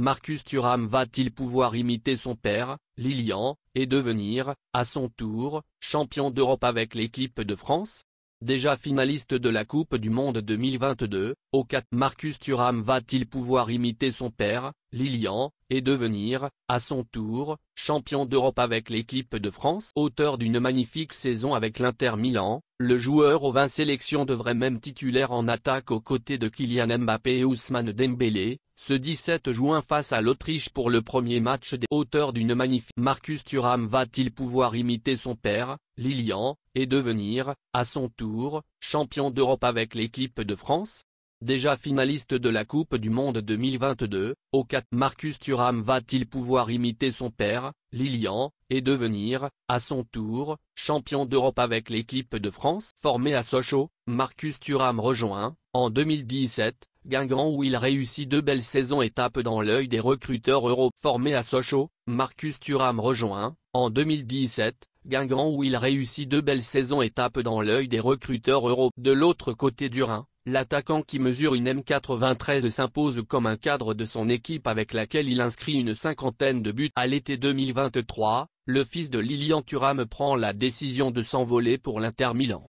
Marcus Thuram va-t-il pouvoir imiter son père, Lilian, et devenir, à son tour, champion d'Europe avec l'équipe de France Déjà finaliste de la Coupe du Monde 2022, au 4 Marcus Thuram va-t-il pouvoir imiter son père, Lilian, et devenir, à son tour, champion d'Europe avec l'équipe de France. Auteur d'une magnifique saison avec l'Inter Milan, le joueur aux 20 sélections devrait même titulaire en attaque aux côtés de Kylian Mbappé et Ousmane Dembélé, ce 17 juin face à l'Autriche pour le premier match des auteurs d'une magnifique. Marcus Thuram va-t-il pouvoir imiter son père, Lilian, et devenir, à son tour, champion d'Europe avec l'équipe de France Déjà finaliste de la Coupe du Monde 2022, au 4 Marcus Thuram va-t-il pouvoir imiter son père, Lilian, et devenir, à son tour, champion d'Europe avec l'équipe de France formée à Sochaux, Marcus Thuram rejoint, en 2017, Guingamp où il réussit deux belles saisons et dans l'œil des recruteurs euros. Formé à Sochaux, Marcus Thuram rejoint, en 2017, Guingamp où il réussit deux belles saisons et dans l'œil des recruteurs Europe. De l'autre côté du Rhin, L'attaquant qui mesure une M93 s'impose comme un cadre de son équipe avec laquelle il inscrit une cinquantaine de buts. À l'été 2023, le fils de Lilian Thuram prend la décision de s'envoler pour l'Inter Milan.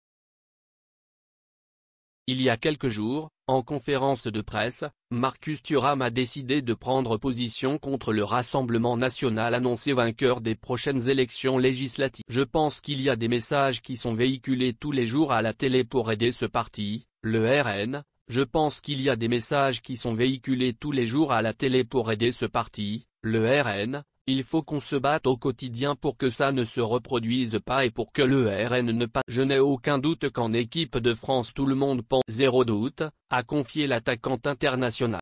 Il y a quelques jours, en conférence de presse, Marcus Thuram a décidé de prendre position contre le Rassemblement National annoncé vainqueur des prochaines élections législatives. Je pense qu'il y a des messages qui sont véhiculés tous les jours à la télé pour aider ce parti, le RN, je pense qu'il y a des messages qui sont véhiculés tous les jours à la télé pour aider ce parti, le RN, il faut qu'on se batte au quotidien pour que ça ne se reproduise pas et pour que le RN ne pas. Je n'ai aucun doute qu'en équipe de France tout le monde pense, zéro doute, à confier l'attaquant internationale.